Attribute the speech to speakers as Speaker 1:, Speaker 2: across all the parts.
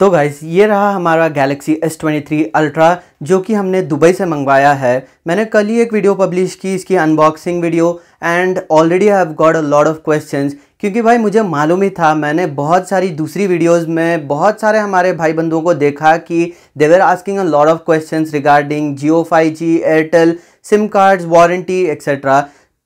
Speaker 1: तो गाइज़ ये रहा हमारा Galaxy S twenty three Ultra जो कि हमने दुबई से मंगवाया है मैंने कल ही एक वीडियो पब्लिश की इसकी unboxing video and already I have got a lot of questions क्योंकि भाई मुझे मालूम ही था मैंने बहुत सारी दूसरी वीडियोस में बहुत सारे हमारे भाई बंधुओं को देखा कि they are asking a lot of question regarding Jio five G Airtel SIM cards warranty etcetera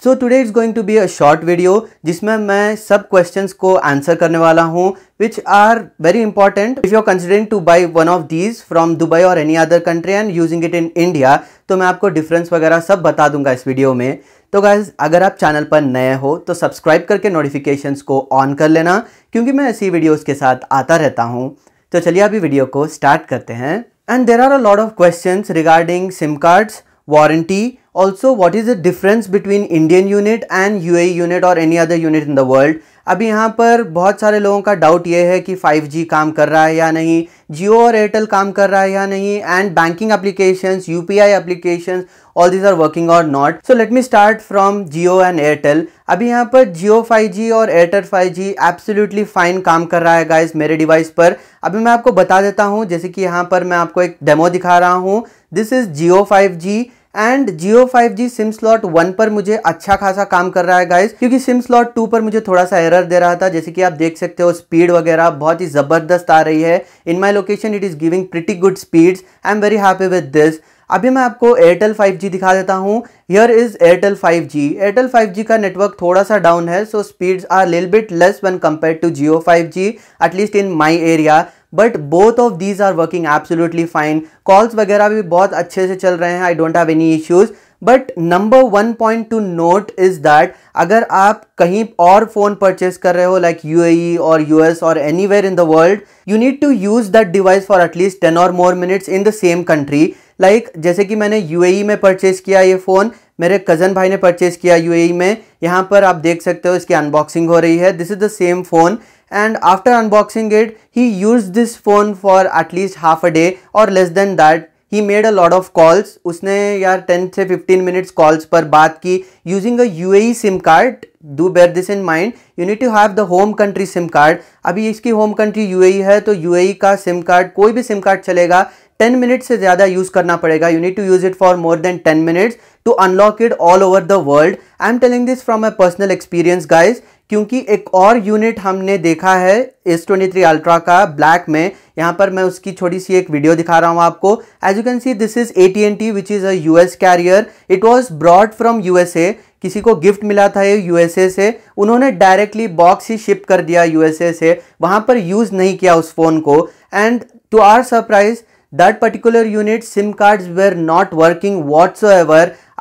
Speaker 1: so today it's going to be a short video जिसमें मैं सब क्वेश्चंस को आंसर करने वाला हूँ which are very important if you're considering to buy one of these from Dubai और any other country and using it in India तो मैं आपको डिफरेंस वगैरह सब बता दूंगा इस वीडियो में तो गाइज अगर आप चैनल पर नए हो तो सब्सक्राइब करके नोटिफिकेशंस को ऑन कर लेना क्योंकि मैं ऐसी वीडियोस के साथ आता रहता हूँ तो चलिए अभी वीडियो को स्टार्ट करते हैं and there are a lot of question regarding SIM cards warranty also what is the difference between Indian unit and U unit or any other unit in the world अभी यहाँ पर बहुत सारे लोगों का डाउट ये है कि 5G काम कर रहा है या नहीं जियो और एयरटेल काम कर रहा है या नहीं and banking applications U P I applications all these are working or not so let me start from Jio and Airtel अभी यहाँ पर जियो 5G और एयरटेल 5G एब्सोल्युटली फाइन काम कर रहा है गाइज मेरे डिवाइस पर अभी मैं आपको बता देता हूँ जैसे कि यहाँ पर मैं आपको एक डेमो दिखा रहा हूँ this is Jio G and Jio five G SIM slot one पर मुझे अच्छा खासा काम कर रहा है गाइस क्योंकि सिम स्लॉट टू पर मुझे थोड़ा सा एरर दे रहा था जैसे कि आप देख सकते हो स्पीड वगैरह बहुत ही ज़बरदस्त आ रही है in my location it is giving pretty good speed I am very happy with this अभी मैं आपको एयरटेल 5G दिखा देता हूँ here is Airtel 5G Airtel 5G का नेटवर्क थोड़ा सा डाउन है सो स्पीड्स आर लिल bit less when compared to Jio 5G at least in my area but both of these are working absolutely fine calls वगैरह भी बहुत अच्छे से चल रहे हैं I don't have any issues but number one point to note is that अगर आप कहीं और फ़ोन परचेज कर रहे हो like U or U S or anywhere in the world you need to use that device for at least ten or more minutes in the same country like जैसे कि मैंने यू e में purchase किया ये phone मेरे cousin भाई ने purchase किया यू e में यहाँ पर आप देख सकते हो इसकी अनबॉक्सिंग हो रही है this is the same phone and after unboxing it he used this phone for at least half a day or less than that he made a lot of calls उसने यार टेन से fifteen minutes calls पर बात की using a U SIM card do bear this in mind you need to have the home country SIM card अभी इसकी home country U है तो यू e का सिम कार्ड कोई भी सिम कार्ड चलेगा 10 मिनट से ज़्यादा यूज़ करना पड़ेगा you need to use it for more than 10 minutes to unlock it all over the world I am telling this from my personal experience guys क्योंकि एक और यूनिट हमने देखा है एस ट्वेंटी थ्री अल्ट्रा का black में यहाँ पर मैं उसकी छोटी सी एक वीडियो दिखा रहा हूँ आपको as you can see this is A T and T which is a U S carrier it was brought from U S A किसी को गिफ्ट मिला था ये ए से उन्होंने डायरेक्टली बॉक्स ही शिप कर दिया यू एस ए से वहाँ पर यूज़ नहीं किया उस फ़ोन को and to our surprise that particular unit SIM cards were not working what's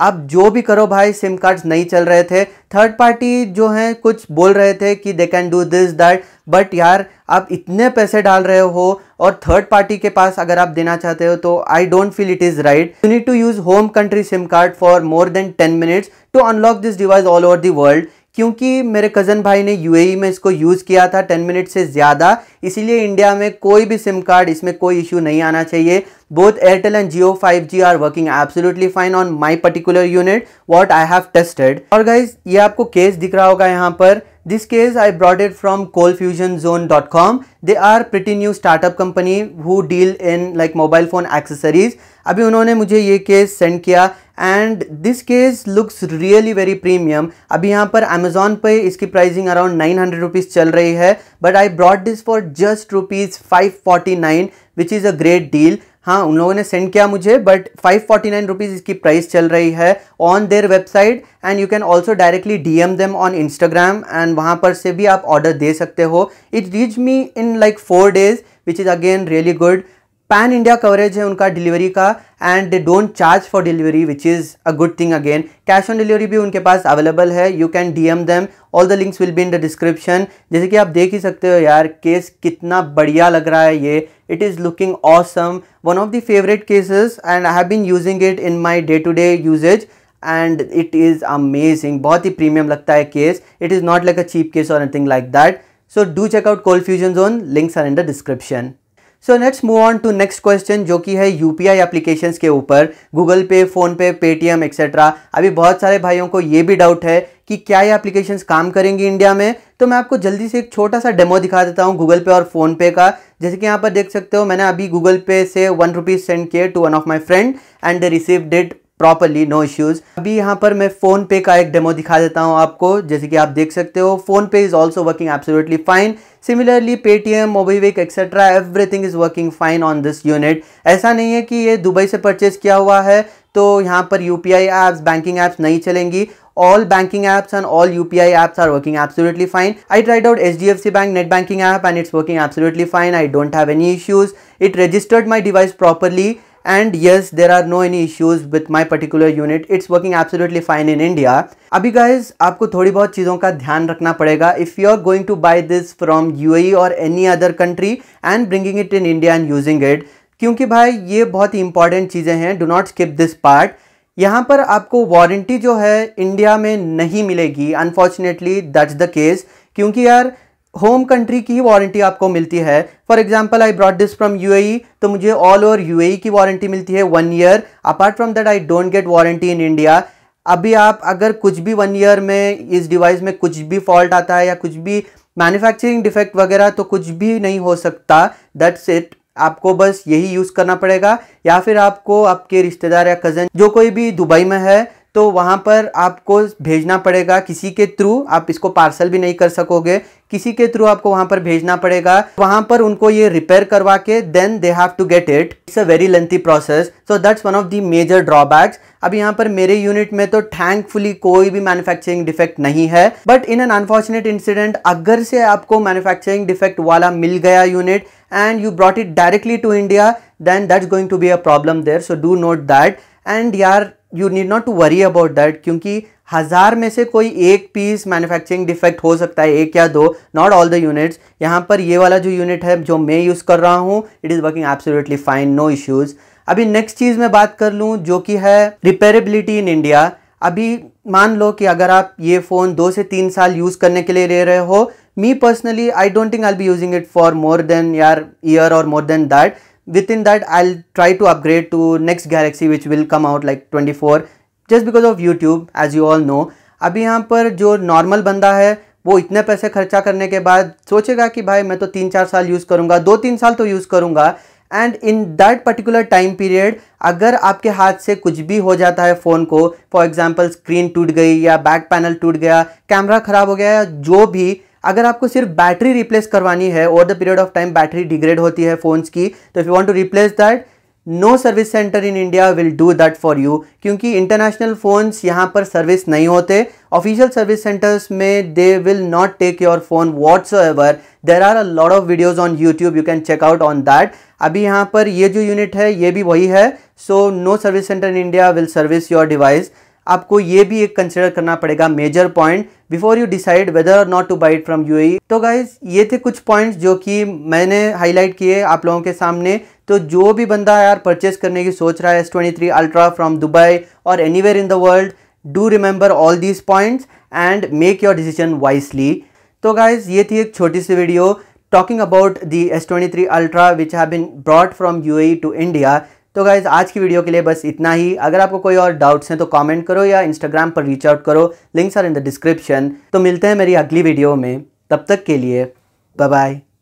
Speaker 1: आप जो भी करो भाई सिम कार्ड्स नहीं चल रहे थे थर्ड पार्टी जो है कुछ बोल रहे थे कि they can do this that but यार आप इतने पैसे डाल रहे हो और थर्ड पार्टी के पास अगर आप देना चाहते हो तो I don't feel it is right you need to use home country SIM card for more than ten minutes to unlock this device all over the world क्योंकि मेरे कज़न भाई ने यूएई e में इसको यूज़ किया था 10 minute से ज़्यादा इसीलिए इंडिया में कोई भी सिम कार्ड इसमें कोई इश्यू नहीं आना चाहिए both Airtel and Jio 5g are working absolutely fine on my particular unit what I have tested और गाइज ये आपको केस दिख रहा होगा यहाँ पर This case I brought it from coldfusionzone.com. They are pretty new startup company who deal in like mobile phone accessories. अभी उन्होंने मुझे ये केस सेंड किया and this case looks really very premium अभी यहाँ पर अमेजोन पे इसकी pricing around nine hundred rupees चल रही है but I brought this for just rupees five forty nine which is a great deal हाँ उन लोगों ने सेंड किया मुझे but five forty nine rupees इसकी प्राइस चल रही है on their website and you can also directly D M them on Instagram and वहाँ पर से भी आप ऑर्डर दे सकते हो it reach me in like four days which is again really good pan India coverage है उनका डिलीवरी का and they don't charge for delivery which is a good thing again cash on delivery भी उनके पास available है you can D M them all the links will be in the description जैसे कि आप देख ही सकते हो यार केस कितना बढ़िया लग रहा है ये it is looking awesome one of the favourite cases and I have been using it in my day to day usages and it is amazing बहुत ही प्रीमियम लगता है case it is not like a cheap case और anything like that so do check out Cold Fusion Zone links are in the description so let's move on to next question जो कि है you P I application के ऊपर Google पे PhonePe Paytm etcetera अभी बहुत सारे भाइयों को ये भी डाउट है कि क्या ये एप्लीकेशंस काम करेंगी इंडिया में तो मैं आपको जल्दी से एक छोटा सा डेमो दिखा देता हूँ गूगल पे और फ़ोनपे का जैसे कि यहाँ पर देख सकते हो मैंने अभी गूगल पे से वन रुपीज़ सेंड किए to one of my friend and received properly no issues अभी यहाँ पर मैं फोन पे का एक डेमो दिखा देता हूँ आपको जैसे कि आप देख सकते हो PhonePe is also working absolutely fine similarly Paytm MobiKwik etcetera everything is working fine on this unit ऐसा नहीं है कि ये दुबई से परचेज किया हुआ है तो यहाँ पर U P I apps banking apps नहीं चलेंगी all banking apps and all U P I apps are working absolutely fine I tried out H D F C bank net banking app and it's working absolutely fine I don't have any issues it registered my device properly and yes there are no any issues with my particular unit it's working absolutely fine in India अभी guys आपको थोड़ी बहुत चीज़ों का ध्यान रखना पड़ेगा if you are going to buy this from U E और any other country and bringing it in India and using it क्योंकि भाई ये बहुत ही इंपॉर्टेंट चीज़ें हैं do not skip this part यहाँ पर आपको वारंटी जो है इंडिया में नहीं मिलेगी अनफॉर्चुनेटली दट द केस क्योंकि यार होम कंट्री की वारंटी आपको मिलती है for example I brought this from U तो मुझे ऑल ओवर यू की वारंटी मिलती है one year apart from that I don't get warranty in India अभी आप अगर कुछ भी वन ईयर में इस डिवाइस में कुछ भी फॉल्ट आता है या कुछ भी मैन्युफैक्चरिंग डिफेक्ट वगैरह तो कुछ भी नहीं हो सकता दैट्स इट आपको बस यही यूज़ करना पड़ेगा या फिर आपको आपके रिश्तेदार या कज़न जो कोई भी दुबई में है तो वहाँ पर आपको भेजना पड़ेगा किसी के थ्रू आप इसको पार्सल भी नहीं कर सकोगे किसी के थ्रू आपको वहां पर भेजना पड़ेगा वहां पर उनको ये रिपेयर करवा के then they have to get it it's a very lengthy process so that's one of the major drawbacks अब यहाँ पर मेरे यूनिट में तो थैंकफुली कोई भी मैन्युफैक्चरिंग डिफेक्ट नहीं है but in an unfortunate incident अगर से आपको मैन्युफैक्चरिंग डिफेक्ट वाला मिल गया unit and you brought it directly to India then that's going to be a problem there. So do note that and yaar, you need not to worry about that क्योंकि हज़ार में से कोई एक piece manufacturing defect हो सकता है एक या दो नॉट ऑल द यूनिट्स यहाँ पर ये वाला जो यूनिट है जो मैं यूज़ कर रहा हूँ it is working absolutely fine no issues अभी नेक्स्ट चीज़ मैं बात कर लूँ जो कि है रिपेरेबिलिटी इन इंडिया अभी मान लो कि अगर आप ये फ़ोन दो से तीन साल यूज़ करने के लिए ले रहे हो me personally I don't think I be using it for more than यार ईयर और more than that within that i'll try to upgrade to next galaxy which will come out like 24 just because of YouTube as you all know अभी यहाँ पर जो normal बंदा है वो इतने पैसे खर्चा करने के बाद सोचेगा कि भाई मैं तो तीन चार साल यूज़ करूँगा दो तीन साल तो यूज़ करूँगा and in that particular time period अगर आपके हाथ से कुछ भी हो जाता है फ़ोन को फॉर एग्जाम्पल स्क्रीन टूट गई या बैक पैनल टूट गया कैमरा ख़राब हो गया या जो भी अगर आपको सिर्फ बैटरी रिप्लेस करवानी है over the period of time battery degrade होती है फ़ोन्स की तो if you want to replace that no service centre in India will do that for you क्योंकि इंटरनेशनल फ़ोन्स यहाँ पर सर्विस नहीं होते ऑफिशियल सर्विस सेंटर्स में they will not take your phone whatsoever there are a lot of videos on YouTube you can check out on that अभी यहाँ पर ये जो यूनिट है ये भी वही है so no service centre in India will service your device आपको ये भी एक कंसिडर करना पड़ेगा major point before you decide whether not to buy it from U तो गाइज ये थे कुछ पॉइंट्स जो कि मैंने हाईलाइट किए आप लोगों के सामने तो जो भी बंदा यार परचेस करने की सोच रहा है S twenty three ultra from Dubai और any in the world do remember all these points and make your decision wisely तो गाइज ये थी एक छोटी सी video talking about S twenty three ultra which have been brought from U UAE to India तो guys आज की video के लिए बस इतना ही अगर आपको कोई और डाउट्स हैं तो कमेंट करो या इंस्टाग्राम पर रीच आउट करो links are in the description तो मिलते हैं मेरी अगली वीडियो में तब तक के लिए बाय बाय